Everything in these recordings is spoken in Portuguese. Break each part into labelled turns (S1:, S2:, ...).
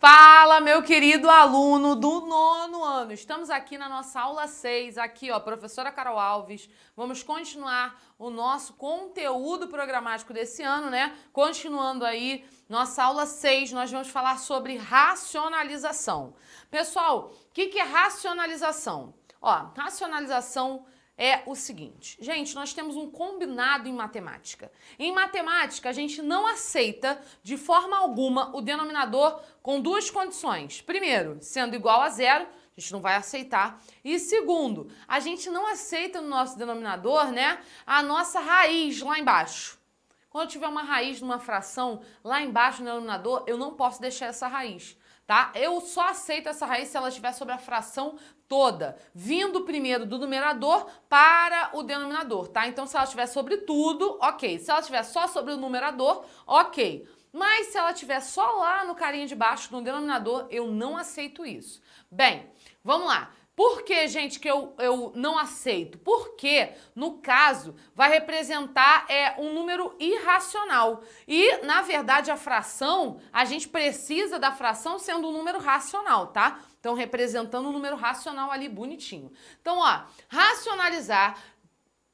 S1: Fala, meu querido aluno do nono ano. Estamos aqui na nossa aula 6, aqui, ó, professora Carol Alves. Vamos continuar o nosso conteúdo programático desse ano, né? Continuando aí nossa aula 6, nós vamos falar sobre racionalização. Pessoal, o que, que é racionalização? Ó, racionalização é o seguinte. Gente, nós temos um combinado em matemática. Em matemática, a gente não aceita de forma alguma o denominador com duas condições. Primeiro, sendo igual a zero, a gente não vai aceitar. E segundo, a gente não aceita no nosso denominador, né, a nossa raiz lá embaixo. Quando tiver uma raiz numa fração lá embaixo no denominador, eu não posso deixar essa raiz, tá? Eu só aceito essa raiz se ela estiver sobre a fração toda, vindo primeiro do numerador para o denominador, tá? Então, se ela tiver sobre tudo, ok. Se ela tiver só sobre o numerador, ok. Mas se ela tiver só lá no carinha de baixo, no denominador, eu não aceito isso. Bem, vamos lá. Por que, gente, que eu, eu não aceito? Porque, no caso, vai representar é, um número irracional. E, na verdade, a fração, a gente precisa da fração sendo um número racional, tá? Então, representando um número racional ali bonitinho. Então, ó, racionalizar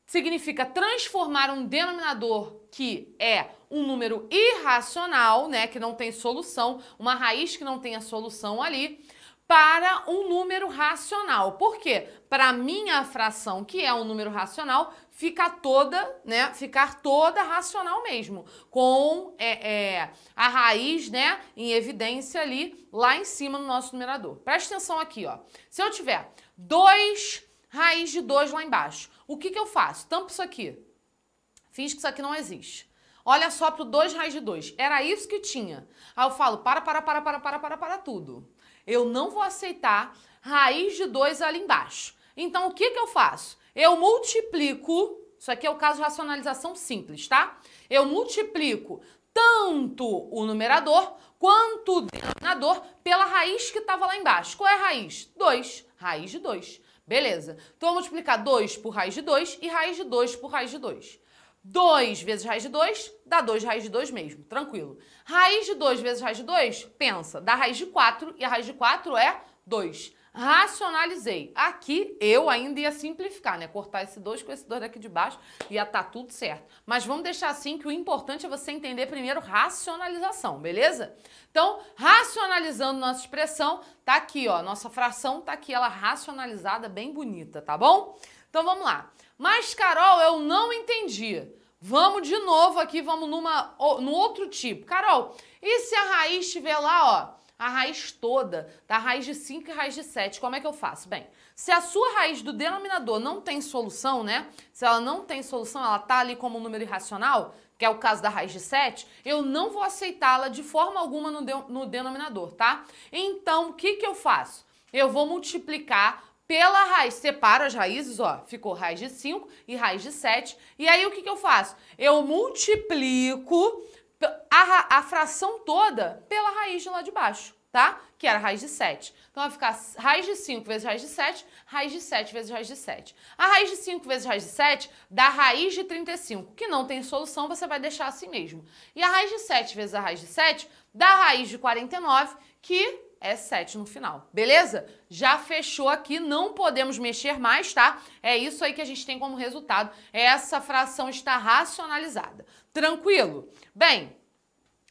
S1: significa transformar um denominador que é um número irracional, né, que não tem solução, uma raiz que não tem a solução ali, para um número racional. Por quê? Para minha fração, que é um número racional, fica toda, né? Ficar toda racional mesmo, com é, é, a raiz, né? Em evidência ali, lá em cima no nosso numerador. Presta atenção aqui, ó. Se eu tiver 2 raiz de 2 lá embaixo, o que, que eu faço? Tampo isso aqui. Finge que isso aqui não existe. Olha só pro 2 raiz de 2. Era isso que tinha. Aí eu falo, para, para, para, para, para, para, para tudo. Eu não vou aceitar raiz de 2 ali embaixo. Então, o que, que eu faço? Eu multiplico, isso aqui é o caso de racionalização simples, tá? Eu multiplico tanto o numerador quanto o denominador pela raiz que estava lá embaixo. Qual é a raiz? 2. Raiz de 2. Beleza. Então, vou multiplicar 2 por raiz de 2 e raiz de 2 por raiz de 2. 2 vezes raiz de 2 dá 2 raiz de 2 mesmo, tranquilo. Raiz de 2 vezes raiz de 2, pensa, dá raiz de 4 e a raiz de 4 é 2. Racionalizei. Aqui eu ainda ia simplificar, né? Cortar esse 2 com esse 2 daqui de baixo ia estar tá tudo certo. Mas vamos deixar assim que o importante é você entender primeiro racionalização, beleza? Então, racionalizando nossa expressão, tá aqui, ó, nossa fração tá aqui, ela racionalizada, bem bonita, tá bom? Então vamos lá. Mas, Carol, eu não entendi. Vamos de novo aqui, vamos numa, no outro tipo. Carol, e se a raiz estiver lá, ó, a raiz toda, da Raiz de 5 e raiz de 7, como é que eu faço? Bem, se a sua raiz do denominador não tem solução, né? Se ela não tem solução, ela tá ali como um número irracional, que é o caso da raiz de 7, eu não vou aceitá-la de forma alguma no, de, no denominador, tá? Então, o que, que eu faço? Eu vou multiplicar pela raiz. Separo as raízes, ó, ficou raiz de 5 e raiz de 7. E aí o que, que eu faço? Eu multiplico a, a fração toda pela raiz de lá de baixo, tá? Que era raiz de 7. Então vai ficar raiz de 5 vezes raiz de 7, raiz de 7 vezes raiz de 7. A raiz de 5 vezes raiz de 7 dá raiz de 35, que não tem solução, você vai deixar assim mesmo. E a raiz de 7 vezes a raiz de 7 dá raiz de 49, que é 7 no final, beleza? Já fechou aqui, não podemos mexer mais, tá? É isso aí que a gente tem como resultado, essa fração está racionalizada. Tranquilo? Bem,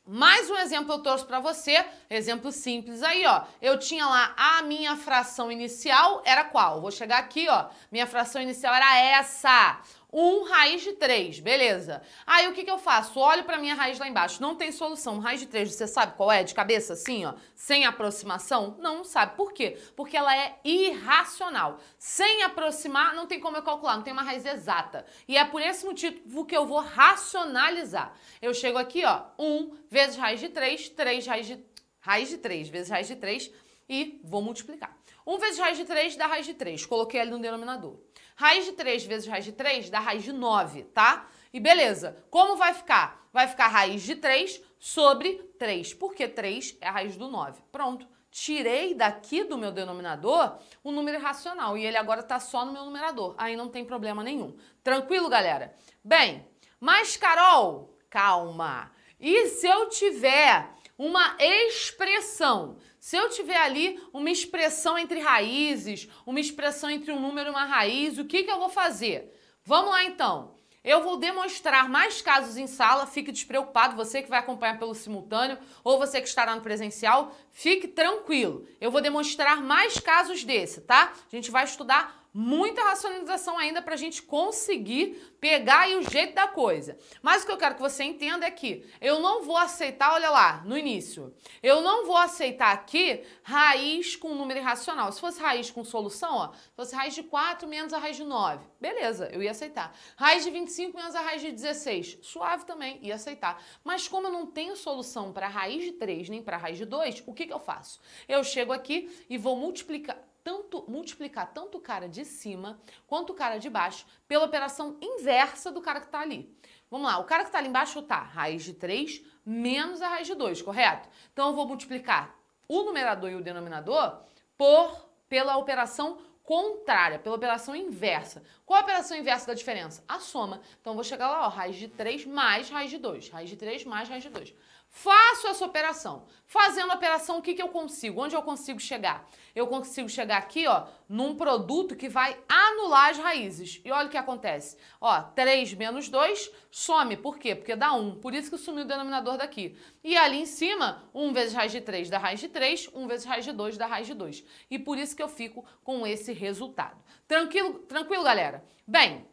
S1: mais um exemplo eu trouxe para você Exemplo simples aí, ó. Eu tinha lá a minha fração inicial, era qual? Vou chegar aqui, ó. Minha fração inicial era essa. 1 raiz de 3, beleza. Aí o que, que eu faço? Olho para minha raiz lá embaixo. Não tem solução. Raiz de 3, você sabe qual é? De cabeça, assim, ó. Sem aproximação? Não sabe. Por quê? Porque ela é irracional. Sem aproximar, não tem como eu calcular, não tem uma raiz exata. E é por esse motivo que eu vou racionalizar. Eu chego aqui, ó. 1 vezes raiz de 3, 3 raiz de raiz de 3 vezes raiz de 3 e vou multiplicar. 1 vezes raiz de 3 dá raiz de 3, coloquei ali no denominador. Raiz de 3 vezes raiz de 3 dá raiz de 9, tá? E beleza, como vai ficar? Vai ficar raiz de 3 sobre 3, porque 3 é a raiz do 9. Pronto, tirei daqui do meu denominador um número irracional e ele agora está só no meu numerador, aí não tem problema nenhum. Tranquilo, galera? Bem, mas Carol, calma, e se eu tiver uma expressão. Se eu tiver ali uma expressão entre raízes, uma expressão entre um número e uma raiz, o que, que eu vou fazer? Vamos lá então. Eu vou demonstrar mais casos em sala, fique despreocupado, você que vai acompanhar pelo simultâneo ou você que estará no presencial, fique tranquilo. Eu vou demonstrar mais casos desse, tá? A gente vai estudar muita racionalização ainda para a gente conseguir pegar aí o jeito da coisa. Mas o que eu quero que você entenda é que eu não vou aceitar, olha lá, no início, eu não vou aceitar aqui raiz com número irracional. Se fosse raiz com solução, ó, se fosse raiz de 4 menos a raiz de 9, beleza, eu ia aceitar. Raiz de 25 menos a raiz de 16, suave também, ia aceitar. Mas como eu não tenho solução para raiz de 3 nem para raiz de 2, o que, que eu faço? Eu chego aqui e vou multiplicar tanto, multiplicar tanto o cara de cima quanto o cara de baixo pela operação inversa do cara que está ali. Vamos lá, o cara que está ali embaixo está raiz de 3 menos a raiz de 2, correto? Então eu vou multiplicar o numerador e o denominador por pela operação contrária, pela operação inversa. Qual a operação inversa da diferença? A soma. Então, vou chegar lá, ó, raiz de 3 mais raiz de 2. Raiz de 3 mais raiz de 2. Faço essa operação. Fazendo a operação, o que, que eu consigo? Onde eu consigo chegar? Eu consigo chegar aqui, ó, num produto que vai anular as raízes. E olha o que acontece. Ó, 3 menos 2 some. Por quê? Porque dá 1. Por isso que sumiu o denominador daqui. E ali em cima, 1 vezes raiz de 3 dá raiz de 3, 1 vezes raiz de 2 dá raiz de 2. E por isso que eu fico com esse resultado. Tranquilo, tranquilo galera? Bem,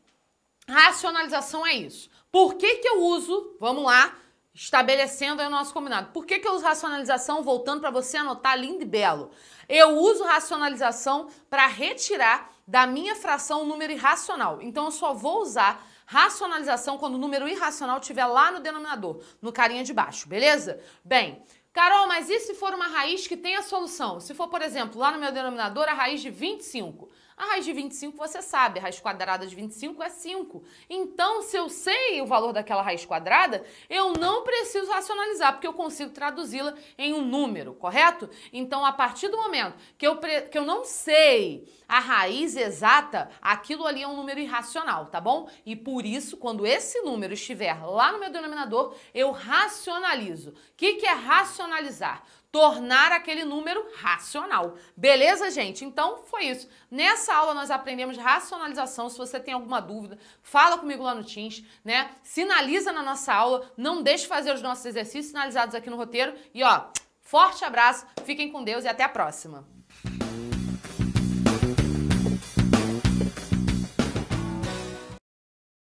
S1: racionalização é isso. Por que, que eu uso, vamos lá, estabelecendo aí o nosso combinado. Por que, que eu uso racionalização? Voltando para você anotar lindo e belo. Eu uso racionalização para retirar da minha fração o número irracional. Então eu só vou usar racionalização quando o número irracional estiver lá no denominador, no carinha de baixo, beleza? Bem, Carol, mas e se for uma raiz que tem a solução? Se for, por exemplo, lá no meu denominador, a raiz de 25. A raiz de 25 você sabe, a raiz quadrada de 25 é 5. Então, se eu sei o valor daquela raiz quadrada, eu não preciso racionalizar, porque eu consigo traduzi-la em um número, correto? Então, a partir do momento que eu, que eu não sei a raiz exata, aquilo ali é um número irracional, tá bom? E por isso, quando esse número estiver lá no meu denominador, eu racionalizo. O que, que é racionalizar? tornar aquele número racional. Beleza, gente? Então foi isso. Nessa aula nós aprendemos racionalização. Se você tem alguma dúvida, fala comigo lá no Teams, né? Sinaliza na nossa aula, não deixe fazer os nossos exercícios sinalizados aqui no roteiro e ó, forte abraço, fiquem com Deus e até a próxima.